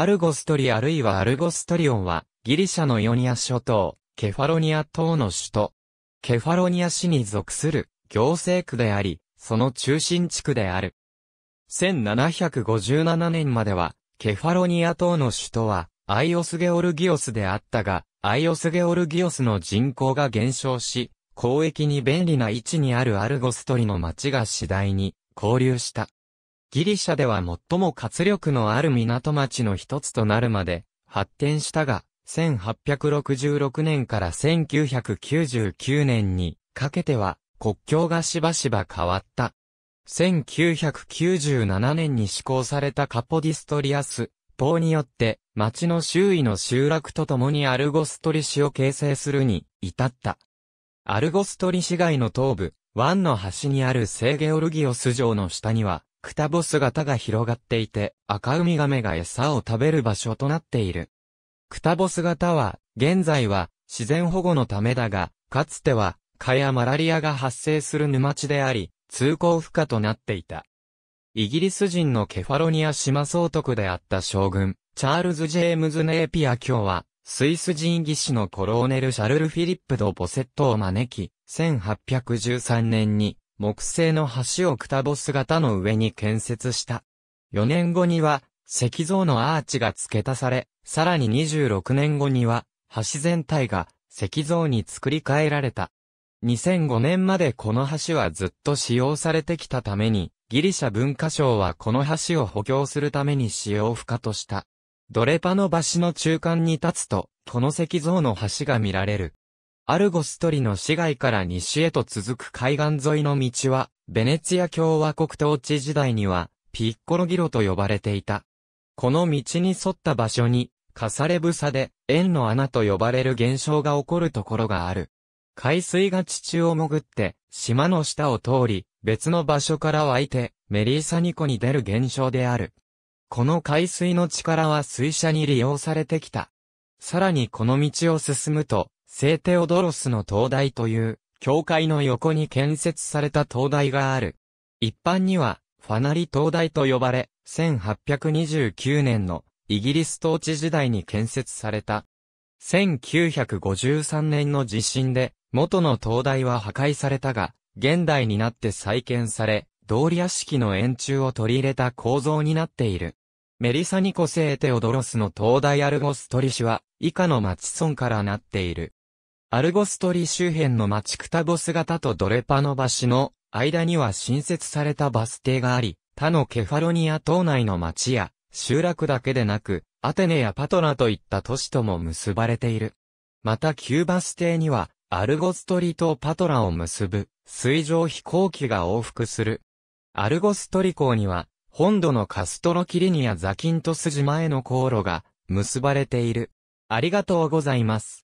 アルゴストリあるいはアルゴストリオンは、ギリシャのイオニア諸島、ケファロニア島の首都。ケファロニア市に属する行政区であり、その中心地区である。1757年までは、ケファロニア島の首都は、アイオスゲオルギオスであったが、アイオスゲオルギオスの人口が減少し、交易に便利な位置にあるアルゴストリの町が次第に交流した。ギリシャでは最も活力のある港町の一つとなるまで発展したが、1866年から1999年にかけては国境がしばしば変わった。1997年に施行されたカポディストリアス法によって町の周囲の集落とともにアルゴストリ市を形成するに至った。アルゴストリ市街の東部、湾の端にある聖ゲオルギオス城の下には、くたぼ姿が広がっていて、赤ウミガメが餌を食べる場所となっている。くたぼ姿は、現在は自然保護のためだが、かつては、蚊やマラリアが発生する沼地であり、通行不可となっていた。イギリス人のケファロニア島総督であった将軍、チャールズ・ジェームズ・ネーピア卿は、スイス人技師のコローネル・シャルル・フィリップ・ド・ボセットを招き、1813年に木製の橋をくたぼす型の上に建設した。4年後には、石像のアーチが付け足され、さらに26年後には、橋全体が石像に作り変えられた。2005年までこの橋はずっと使用されてきたために、ギリシャ文化省はこの橋を補強するために使用不可とした。ドレパの橋の中間に立つと、この石像の橋が見られる。アルゴストリの市街から西へと続く海岸沿いの道は、ベネツィア共和国統治時代には、ピッコロギロと呼ばれていた。この道に沿った場所に、カサレブサで、円の穴と呼ばれる現象が起こるところがある。海水が地中を潜って、島の下を通り、別の場所から湧いて、メリーサニコに出る現象である。この海水の力は水車に利用されてきた。さらにこの道を進むと、聖テオドロスの灯台という、教会の横に建設された灯台がある。一般には、ファナリ灯台と呼ばれ、1829年のイギリス統治時代に建設された。1953年の地震で、元の灯台は破壊されたが、現代になって再建され、通り屋敷の円柱を取り入れた構造になっている。メリサニコ聖テオドロスの灯台アルゴストリシは、以下の町村からなっている。アルゴストリ周辺のマチクタボス型とドレパの橋の間には新設されたバス停があり、他のケファロニア島内の町や集落だけでなく、アテネやパトラといった都市とも結ばれている。また旧バス停には、アルゴストリとパトラを結ぶ水上飛行機が往復する。アルゴストリ港には、本土のカストロキリニアザキントス島への航路が結ばれている。ありがとうございます。